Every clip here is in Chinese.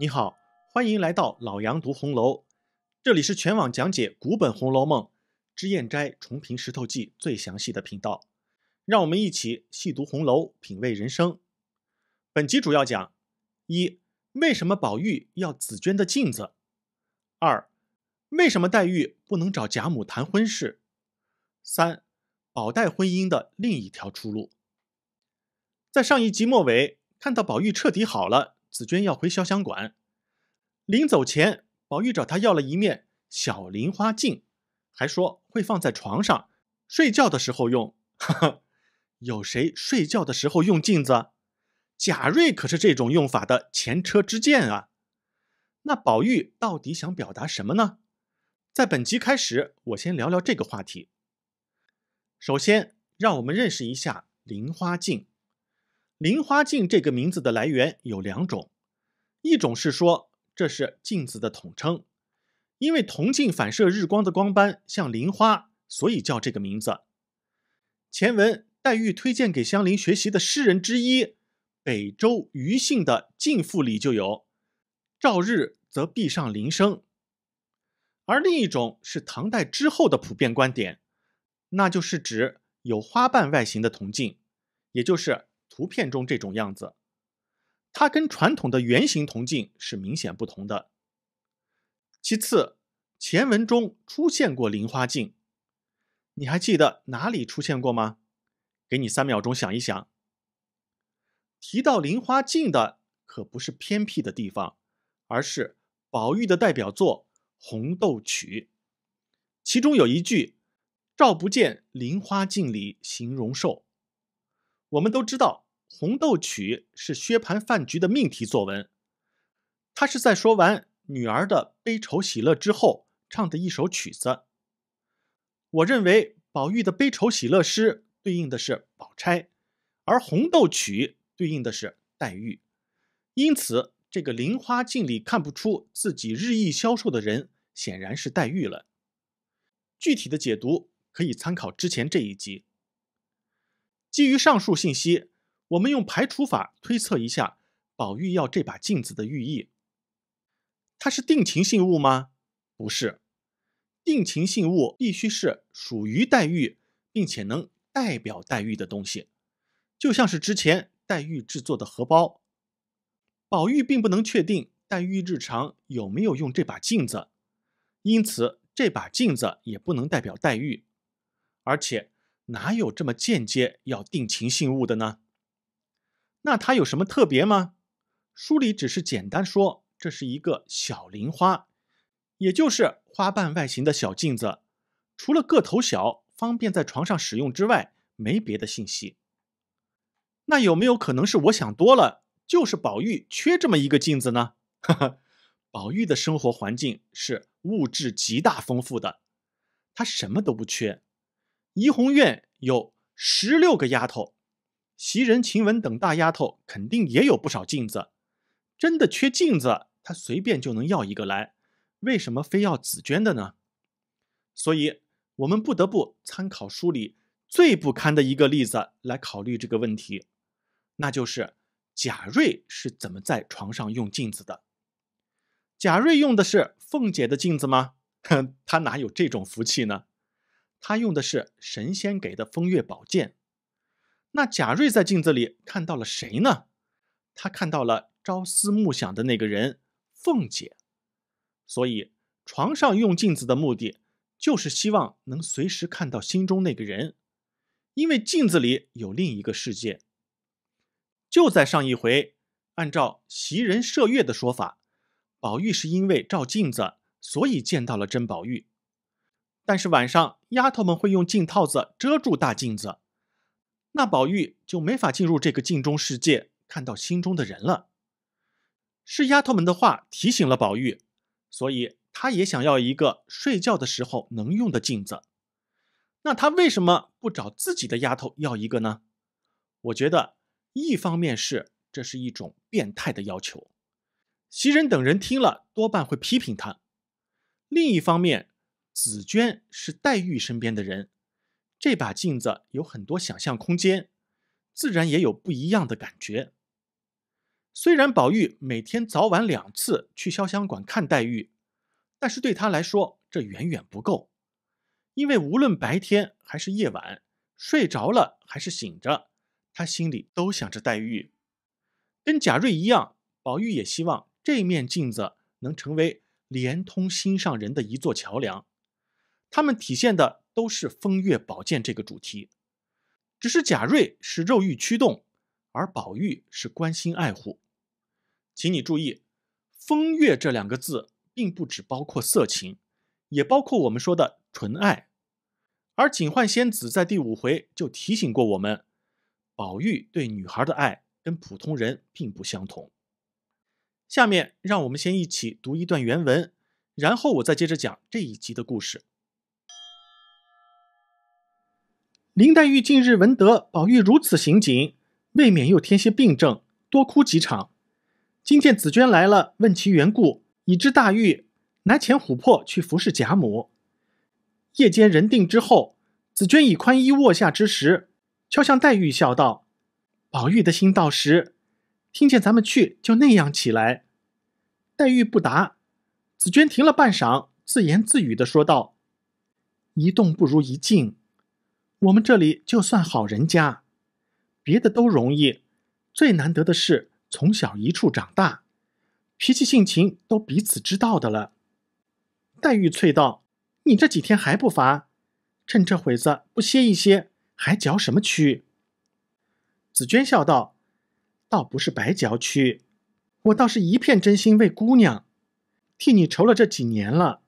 你好，欢迎来到老杨读红楼，这里是全网讲解古本《红楼梦》之燕斋重评《石头记》最详细的频道，让我们一起细读红楼，品味人生。本集主要讲：一、为什么宝玉要紫娟的镜子？二、为什么黛玉不能找贾母谈婚事？三、宝黛婚姻的另一条出路。在上一集末尾，看到宝玉彻底好了。紫娟要回潇湘馆，临走前，宝玉找她要了一面小菱花镜，还说会放在床上睡觉的时候用。有谁睡觉的时候用镜子？贾瑞可是这种用法的前车之鉴啊！那宝玉到底想表达什么呢？在本集开始，我先聊聊这个话题。首先，让我们认识一下菱花镜。菱花镜这个名字的来源有两种。一种是说这是镜子的统称，因为铜镜反射日光的光斑像菱花，所以叫这个名字。前文黛玉推荐给香菱学习的诗人之一北周庾信的《镜赋》里就有“照日则壁上铃声”，而另一种是唐代之后的普遍观点，那就是指有花瓣外形的铜镜，也就是图片中这种样子。它跟传统的圆形铜镜是明显不同的。其次，前文中出现过菱花镜，你还记得哪里出现过吗？给你三秒钟想一想。提到菱花镜的可不是偏僻的地方，而是宝玉的代表作《红豆曲》，其中有一句“照不见菱花镜里形容瘦”，我们都知道。红豆曲是薛蟠饭局的命题作文，他是在说完女儿的悲愁喜乐之后唱的一首曲子。我认为宝玉的悲愁喜乐诗对应的是宝钗，而红豆曲对应的是黛玉。因此，这个菱花镜里看不出自己日益消瘦的人，显然是黛玉了。具体的解读可以参考之前这一集。基于上述信息。我们用排除法推测一下，宝玉要这把镜子的寓意。它是定情信物吗？不是，定情信物必须是属于黛玉，并且能代表黛玉的东西，就像是之前黛玉制作的荷包。宝玉并不能确定黛玉日常有没有用这把镜子，因此这把镜子也不能代表黛玉。而且哪有这么间接要定情信物的呢？那它有什么特别吗？书里只是简单说，这是一个小菱花，也就是花瓣外形的小镜子，除了个头小，方便在床上使用之外，没别的信息。那有没有可能是我想多了，就是宝玉缺这么一个镜子呢？宝玉的生活环境是物质极大丰富的，他什么都不缺。怡红院有十六个丫头。袭人、晴雯等大丫头肯定也有不少镜子，真的缺镜子，她随便就能要一个来。为什么非要紫娟的呢？所以，我们不得不参考书里最不堪的一个例子来考虑这个问题，那就是贾瑞是怎么在床上用镜子的。贾瑞用的是凤姐的镜子吗？哼，他哪有这种福气呢？他用的是神仙给的风月宝鉴。那贾瑞在镜子里看到了谁呢？他看到了朝思暮想的那个人，凤姐。所以床上用镜子的目的，就是希望能随时看到心中那个人，因为镜子里有另一个世界。就在上一回，按照袭人射月的说法，宝玉是因为照镜子，所以见到了真宝玉。但是晚上，丫头们会用镜套子遮住大镜子。那宝玉就没法进入这个镜中世界，看到心中的人了。是丫头们的话提醒了宝玉，所以他也想要一个睡觉的时候能用的镜子。那他为什么不找自己的丫头要一个呢？我觉得一方面是这是一种变态的要求，袭人等人听了多半会批评他。另一方面，紫娟是黛玉身边的人。这把镜子有很多想象空间，自然也有不一样的感觉。虽然宝玉每天早晚两次去潇湘馆看黛玉，但是对他来说这远远不够，因为无论白天还是夜晚，睡着了还是醒着，他心里都想着黛玉。跟贾瑞一样，宝玉也希望这面镜子能成为连通心上人的一座桥梁。他们体现的。都是风月宝鉴这个主题，只是贾瑞是肉欲驱动，而宝玉是关心爱护。请你注意，“风月”这两个字，并不只包括色情，也包括我们说的纯爱。而警幻仙子在第五回就提醒过我们，宝玉对女孩的爱跟普通人并不相同。下面让我们先一起读一段原文，然后我再接着讲这一集的故事。林黛玉近日闻得宝玉如此行景，未免又添些病症，多哭几场。今见紫娟来了，问其缘故，已知黛玉拿钱琥珀去服侍贾母。夜间人定之后，紫娟以宽衣卧下之时，悄向黛玉笑道：“宝玉的心到时，听见咱们去就那样起来。”黛玉不答。紫娟停了半晌，自言自语的说道：“一动不如一静。”我们这里就算好人家，别的都容易，最难得的是从小一处长大，脾气性情都彼此知道的了。黛玉啐道：“你这几天还不乏，趁这会子不歇一歇，还嚼什么蛆？”紫鹃笑道：“倒不是白嚼蛆，我倒是一片真心为姑娘，替你愁了这几年了，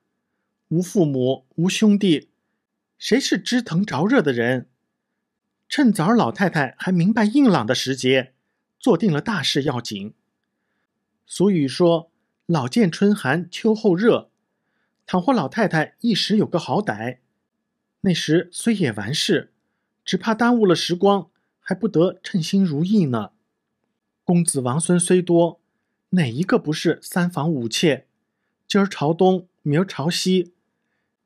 无父母，无兄弟。”谁是知疼着热的人？趁早，老太太还明白硬朗的时节，做定了大事要紧。俗语说：“老见春寒秋后热。”倘或老太太一时有个好歹，那时虽也完事，只怕耽误了时光，还不得称心如意呢。公子王孙虽多，哪一个不是三房五妾？今儿朝东，明儿朝西，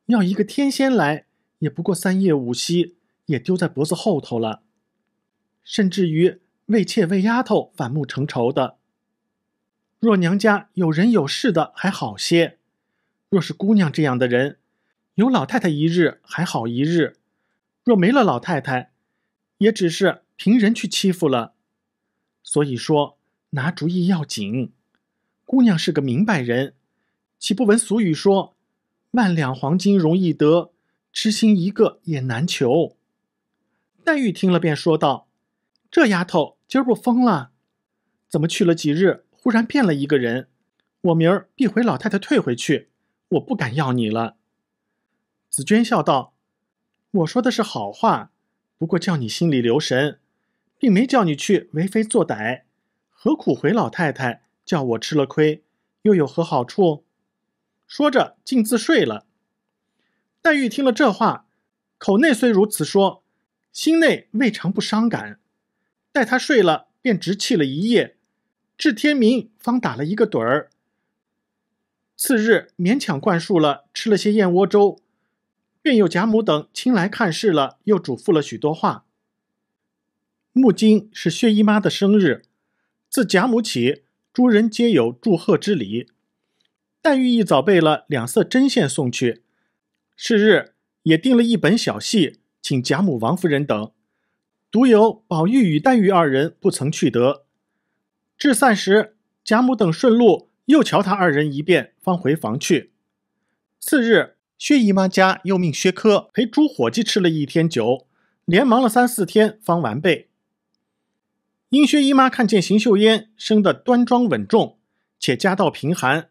要一个天仙来。也不过三夜五夕，也丢在脖子后头了，甚至于为妾为丫头反目成仇的。若娘家有人有势的还好些，若是姑娘这样的人，有老太太一日还好一日，若没了老太太，也只是凭人去欺负了。所以说拿主意要紧。姑娘是个明白人，岂不闻俗语说：万两黄金容易得。痴心一个也难求。黛玉听了，便说道：“这丫头今儿不疯了，怎么去了几日，忽然变了一个人？我明儿必回老太太退回去，我不敢要你了。”紫鹃笑道：“我说的是好话，不过叫你心里留神，并没叫你去为非作歹，何苦回老太太，叫我吃了亏，又有何好处？”说着，竟自睡了。黛玉听了这话，口内虽如此说，心内未尝不伤感。待她睡了，便直气了一夜，至天明方打了一个盹儿。次日勉强灌输了，吃了些燕窝粥，便有贾母等亲来看视了，又嘱咐了许多话。木金是薛姨妈的生日，自贾母起，诸人皆有祝贺之礼。黛玉一早备了两色针线送去。是日也订了一本小戏，请贾母、王夫人等，独有宝玉与黛玉二人不曾去得。至散时，贾母等顺路又瞧他二人一遍，方回房去。次日，薛姨妈家又命薛科陪朱伙计吃了一天酒，连忙了三四天方完备。因薛姨妈看见邢岫烟生得端庄稳重，且家道贫寒，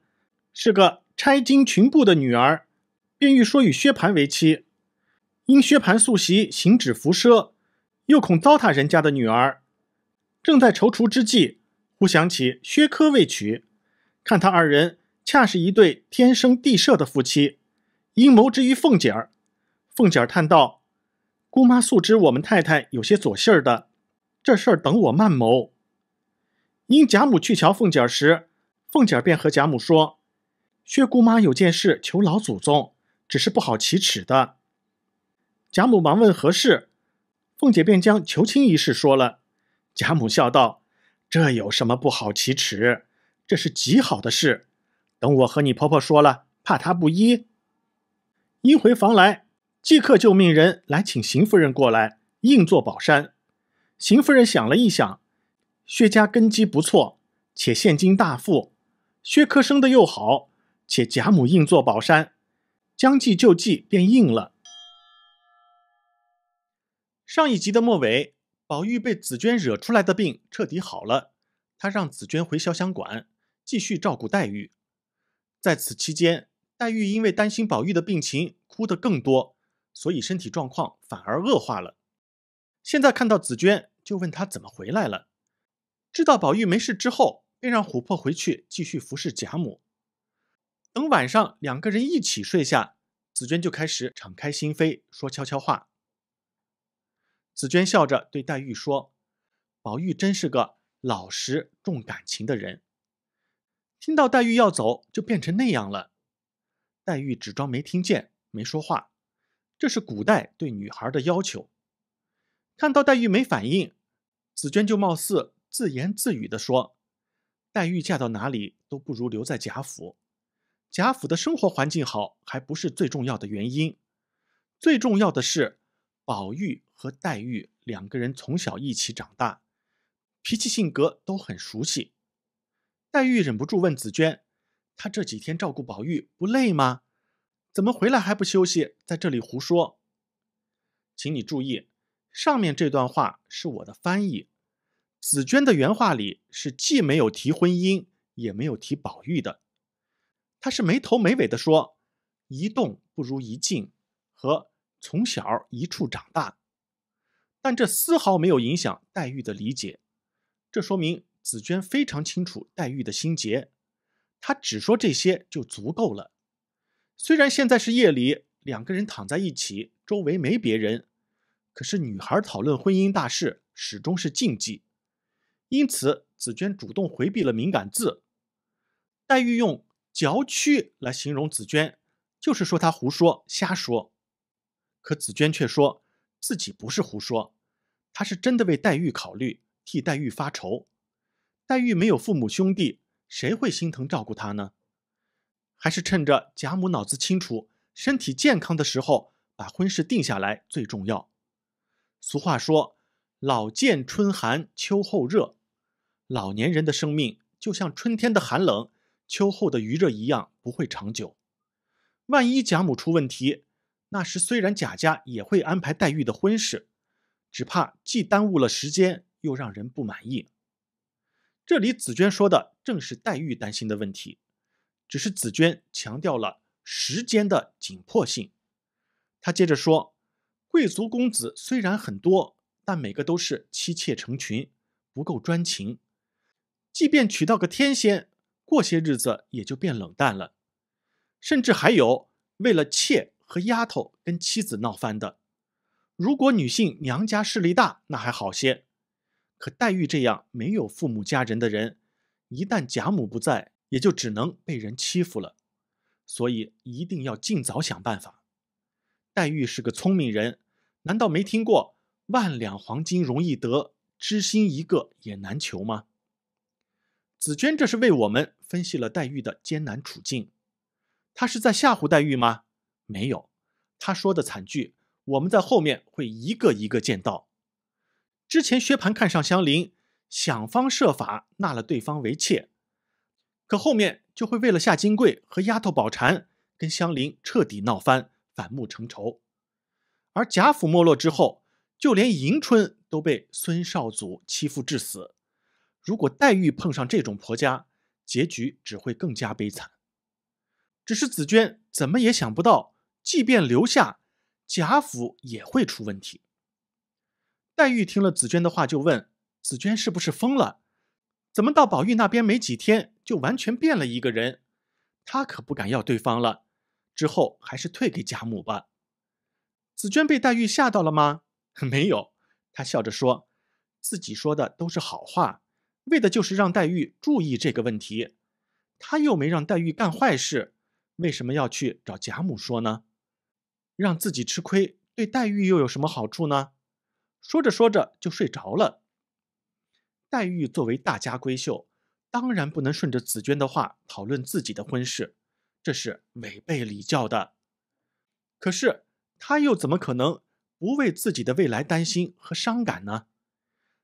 是个差金裙布的女儿。便欲说与薛蟠为妻，因薛蟠素习行止浮奢，又恐糟蹋人家的女儿，正在踌躇之际，忽想起薛科未娶，看他二人恰是一对天生地设的夫妻，阴谋之于凤姐儿。凤姐儿叹道：“姑妈素知我们太太有些左信儿的，这事儿等我慢谋。”因贾母去瞧凤姐儿时，凤姐儿便和贾母说：“薛姑妈有件事求老祖宗。”只是不好启齿的。贾母忙问何事，凤姐便将求亲一事说了。贾母笑道：“这有什么不好启齿？这是极好的事。等我和你婆婆说了，怕她不依。”一回房来，即刻就命人来请邢夫人过来，硬做宝山。邢夫人想了一想，薛家根基不错，且现今大富，薛科生的又好，且贾母硬做宝山。将计就计，便应了。上一集的末尾，宝玉被紫娟惹出来的病彻底好了，他让紫娟回潇湘馆继续照顾黛玉。在此期间，黛玉因为担心宝玉的病情，哭得更多，所以身体状况反而恶化了。现在看到紫娟，就问她怎么回来了。知道宝玉没事之后，便让琥珀回去继续服侍贾母。等晚上两个人一起睡下，紫娟就开始敞开心扉说悄悄话。紫娟笑着对黛玉说：“宝玉真是个老实重感情的人。”听到黛玉要走，就变成那样了。黛玉只装没听见，没说话。这是古代对女孩的要求。看到黛玉没反应，紫娟就貌似自言自语地说：“黛玉嫁到哪里都不如留在贾府。”贾府的生活环境好还不是最重要的原因，最重要的是宝玉和黛玉两个人从小一起长大，脾气性格都很熟悉。黛玉忍不住问紫娟：“她这几天照顾宝玉不累吗？怎么回来还不休息，在这里胡说？”请你注意，上面这段话是我的翻译，紫娟的原话里是既没有提婚姻，也没有提宝玉的。他是没头没尾的说：“一动不如一静，和从小一处长大。”但这丝毫没有影响黛玉的理解，这说明紫娟非常清楚黛玉的心结。她只说这些就足够了。虽然现在是夜里，两个人躺在一起，周围没别人，可是女孩讨论婚姻大事始终是禁忌，因此紫娟主动回避了敏感字。黛玉用。矫蛆来形容紫娟，就是说她胡说瞎说。可紫娟却说自己不是胡说，她是真的为黛玉考虑，替黛玉发愁。黛玉没有父母兄弟，谁会心疼照顾她呢？还是趁着贾母脑子清楚、身体健康的时候，把婚事定下来最重要。俗话说，老见春寒秋后热，老年人的生命就像春天的寒冷。秋后的余热一样不会长久，万一贾母出问题，那时虽然贾家也会安排黛玉的婚事，只怕既耽误了时间，又让人不满意。这里紫娟说的正是黛玉担心的问题，只是紫娟强调了时间的紧迫性。她接着说：“贵族公子虽然很多，但每个都是妻妾成群，不够专情，即便娶到个天仙。”过些日子也就变冷淡了，甚至还有为了妾和丫头跟妻子闹翻的。如果女性娘家势力大，那还好些；可黛玉这样没有父母家人的人，一旦贾母不在，也就只能被人欺负了。所以一定要尽早想办法。黛玉是个聪明人，难道没听过“万两黄金容易得，知心一个也难求”吗？紫娟，这是为我们。分析了黛玉的艰难处境，他是在吓唬黛玉吗？没有，他说的惨剧，我们在后面会一个一个见到。之前薛蟠看上香菱，想方设法纳了对方为妾，可后面就会为了夏金桂和丫头宝蟾，跟香菱彻底闹翻，反目成仇。而贾府没落之后，就连迎春都被孙绍祖欺负致死。如果黛玉碰上这种婆家，结局只会更加悲惨。只是紫娟怎么也想不到，即便留下，贾府也会出问题。黛玉听了紫娟的话，就问：“紫娟是不是疯了？怎么到宝玉那边没几天，就完全变了一个人？”她可不敢要对方了，之后还是退给贾母吧。紫娟被黛玉吓到了吗？没有，她笑着说：“自己说的都是好话。”为的就是让黛玉注意这个问题，他又没让黛玉干坏事，为什么要去找贾母说呢？让自己吃亏，对黛玉又有什么好处呢？说着说着就睡着了。黛玉作为大家闺秀，当然不能顺着紫娟的话讨论自己的婚事，这是违背礼教的。可是她又怎么可能不为自己的未来担心和伤感呢？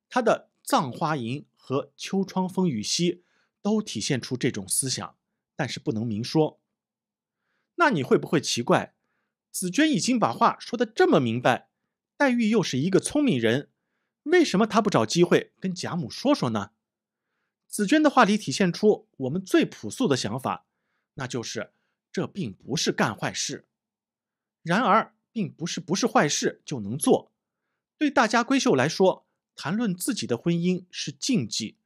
她的《葬花吟》。和秋窗风雨夕都体现出这种思想，但是不能明说。那你会不会奇怪，紫娟已经把话说得这么明白，黛玉又是一个聪明人，为什么她不找机会跟贾母说说呢？紫娟的话里体现出我们最朴素的想法，那就是这并不是干坏事，然而并不是不是坏事就能做，对大家闺秀来说。谈论自己的婚姻是禁忌，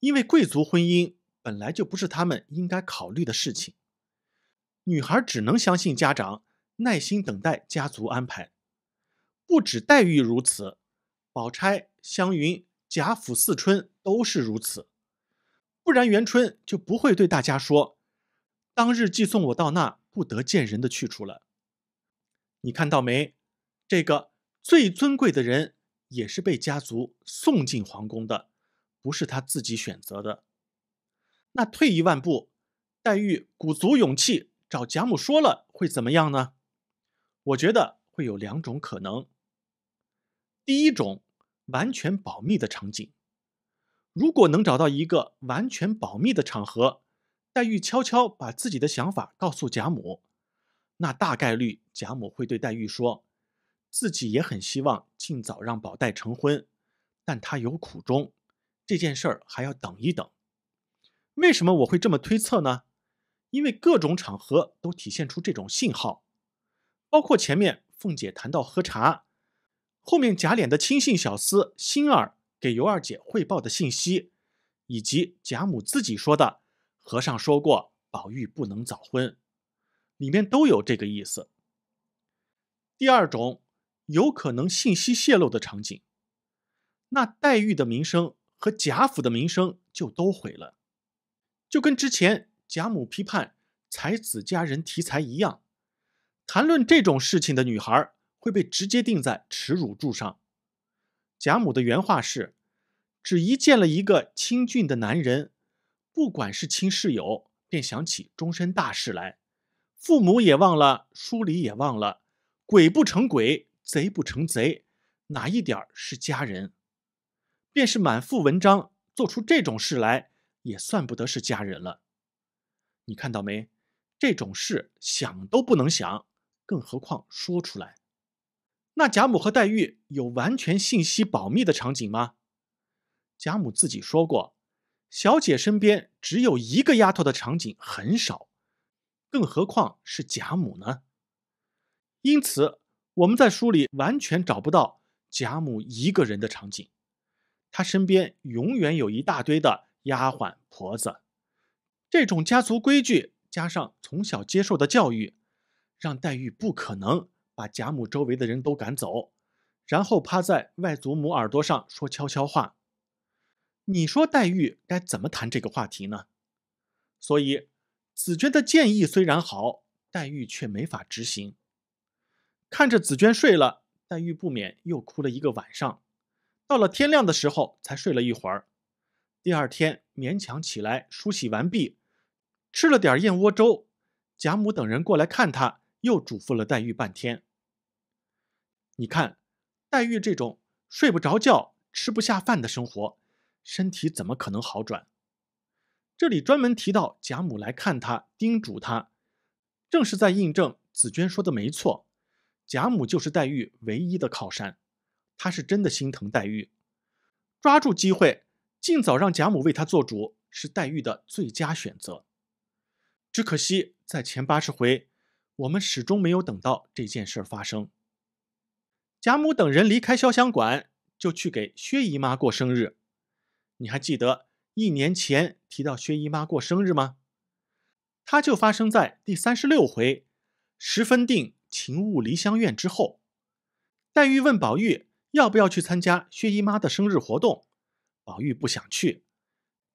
因为贵族婚姻本来就不是他们应该考虑的事情。女孩只能相信家长，耐心等待家族安排。不止黛玉如此，宝钗、湘云、贾府四春都是如此。不然元春就不会对大家说：“当日寄送我到那不得见人的去处了。”你看到没？这个最尊贵的人。也是被家族送进皇宫的，不是他自己选择的。那退一万步，黛玉鼓足勇气找贾母说了，会怎么样呢？我觉得会有两种可能。第一种，完全保密的场景。如果能找到一个完全保密的场合，黛玉悄悄把自己的想法告诉贾母，那大概率贾母会对黛玉说。自己也很希望尽早让宝黛成婚，但他有苦衷，这件事儿还要等一等。为什么我会这么推测呢？因为各种场合都体现出这种信号，包括前面凤姐谈到喝茶，后面贾琏的亲信小厮星儿给尤二姐汇报的信息，以及贾母自己说的和尚说过宝玉不能早婚，里面都有这个意思。第二种。有可能信息泄露的场景，那黛玉的名声和贾府的名声就都毁了，就跟之前贾母批判才子佳人题材一样，谈论这种事情的女孩会被直接定在耻辱柱上。贾母的原话是：“只一见了一个清俊的男人，不管是亲是友，便想起终身大事来，父母也忘了，书里也忘了，鬼不成鬼。”贼不成贼，哪一点儿是家人？便是满腹文章，做出这种事来，也算不得是家人了。你看到没？这种事想都不能想，更何况说出来？那贾母和黛玉有完全信息保密的场景吗？贾母自己说过，小姐身边只有一个丫头的场景很少，更何况是贾母呢？因此。我们在书里完全找不到贾母一个人的场景，她身边永远有一大堆的丫鬟婆子。这种家族规矩加上从小接受的教育，让黛玉不可能把贾母周围的人都赶走，然后趴在外祖母耳朵上说悄悄话。你说黛玉该怎么谈这个话题呢？所以，紫鹃的建议虽然好，黛玉却没法执行。看着紫娟睡了，黛玉不免又哭了一个晚上。到了天亮的时候，才睡了一会儿。第二天勉强起来梳洗完毕，吃了点燕窝粥。贾母等人过来看她，又嘱咐了黛玉半天。你看，黛玉这种睡不着觉、吃不下饭的生活，身体怎么可能好转？这里专门提到贾母来看她，叮嘱她，正是在印证紫娟说的没错。贾母就是黛玉唯一的靠山，她是真的心疼黛玉，抓住机会尽早让贾母为她做主是黛玉的最佳选择。只可惜在前八十回，我们始终没有等到这件事发生。贾母等人离开潇湘馆，就去给薛姨妈过生日。你还记得一年前提到薛姨妈过生日吗？它就发生在第三十六回，十分定。勤务梨香院之后，黛玉问宝玉要不要去参加薛姨妈的生日活动，宝玉不想去，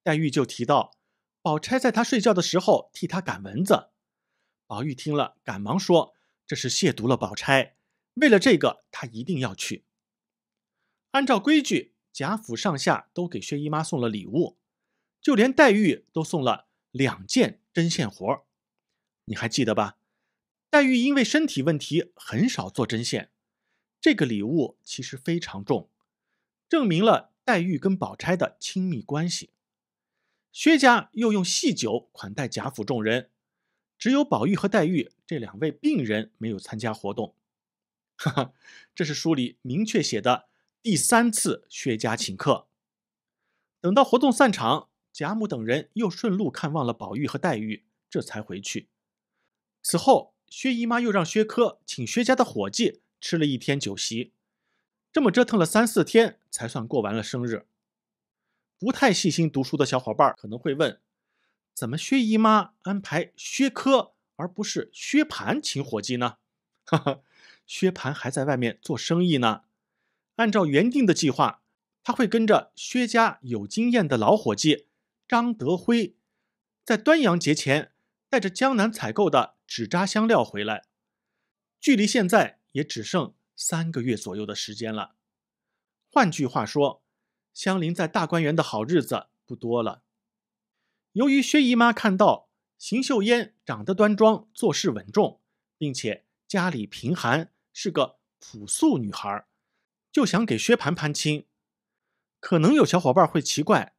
黛玉就提到宝钗在她睡觉的时候替她赶蚊子，宝玉听了，赶忙说这是亵渎了宝钗，为了这个他一定要去。按照规矩，贾府上下都给薛姨妈送了礼物，就连黛玉都送了两件针线活，你还记得吧？黛玉因为身体问题很少做针线，这个礼物其实非常重，证明了黛玉跟宝钗的亲密关系。薛家又用细酒款待贾府众人，只有宝玉和黛玉这两位病人没有参加活动。哈哈，这是书里明确写的。第三次薛家请客，等到活动散场，贾母等人又顺路看望了宝玉和黛玉，这才回去。此后。薛姨妈又让薛科请薛家的伙计吃了一天酒席，这么折腾了三四天，才算过完了生日。不太细心读书的小伙伴可能会问：怎么薛姨妈安排薛科而不是薛蟠请伙计呢？哈哈，薛蟠还在外面做生意呢。按照原定的计划，他会跟着薛家有经验的老伙计张德辉，在端阳节前带着江南采购的。只扎香料回来，距离现在也只剩三个月左右的时间了。换句话说，香菱在大观园的好日子不多了。由于薛姨妈看到邢岫烟长得端庄，做事稳重，并且家里贫寒，是个朴素女孩，就想给薛蟠攀亲。可能有小伙伴会奇怪，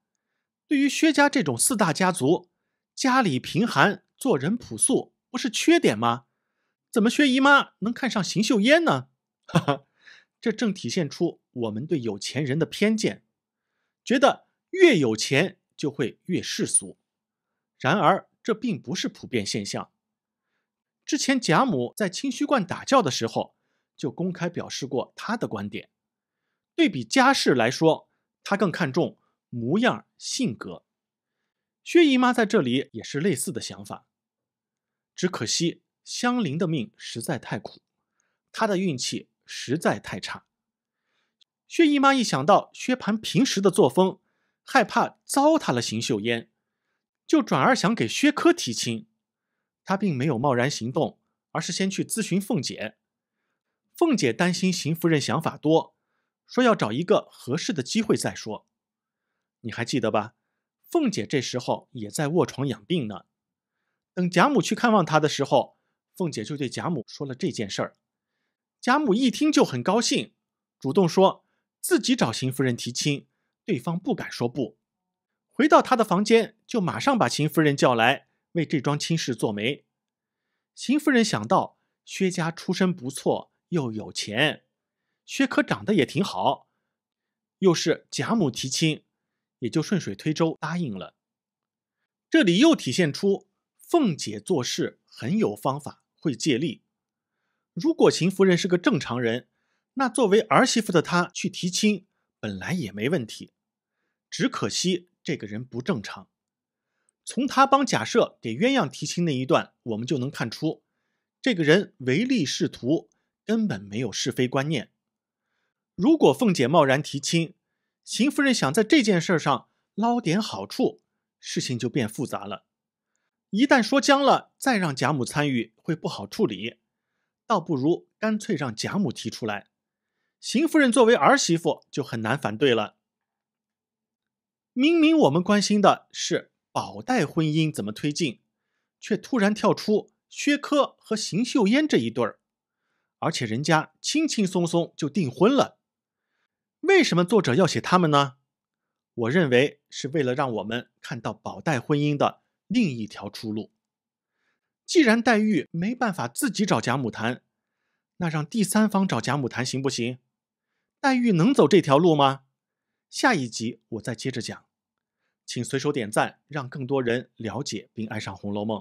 对于薛家这种四大家族，家里贫寒，做人朴素。不是缺点吗？怎么薛姨妈能看上邢岫烟呢？哈哈，这正体现出我们对有钱人的偏见，觉得越有钱就会越世俗。然而，这并不是普遍现象。之前贾母在清虚观打教的时候，就公开表示过她的观点。对比家世来说，她更看重模样性格。薛姨妈在这里也是类似的想法。只可惜香菱的命实在太苦，她的运气实在太差。薛姨妈一想到薛蟠平时的作风，害怕糟蹋了邢岫烟，就转而想给薛科提亲。她并没有贸然行动，而是先去咨询凤姐。凤姐担心邢夫人想法多，说要找一个合适的机会再说。你还记得吧？凤姐这时候也在卧床养病呢。等贾母去看望他的时候，凤姐就对贾母说了这件事儿。贾母一听就很高兴，主动说自己找邢夫人提亲，对方不敢说不。回到他的房间，就马上把邢夫人叫来，为这桩亲事做媒。邢夫人想到薛家出身不错，又有钱，薛科长得也挺好，又是贾母提亲，也就顺水推舟答应了。这里又体现出。凤姐做事很有方法，会借力。如果邢夫人是个正常人，那作为儿媳妇的她去提亲本来也没问题。只可惜这个人不正常。从她帮贾赦给鸳鸯提亲那一段，我们就能看出，这个人唯利是图，根本没有是非观念。如果凤姐贸然提亲，邢夫人想在这件事上捞点好处，事情就变复杂了。一旦说僵了，再让贾母参与会不好处理，倒不如干脆让贾母提出来。邢夫人作为儿媳妇就很难反对了。明明我们关心的是宝黛婚姻怎么推进，却突然跳出薛蝌和邢岫烟这一对儿，而且人家轻轻松松就订婚了。为什么作者要写他们呢？我认为是为了让我们看到宝黛婚姻的。另一条出路，既然黛玉没办法自己找贾母谈，那让第三方找贾母谈行不行？黛玉能走这条路吗？下一集我再接着讲，请随手点赞，让更多人了解并爱上《红楼梦》。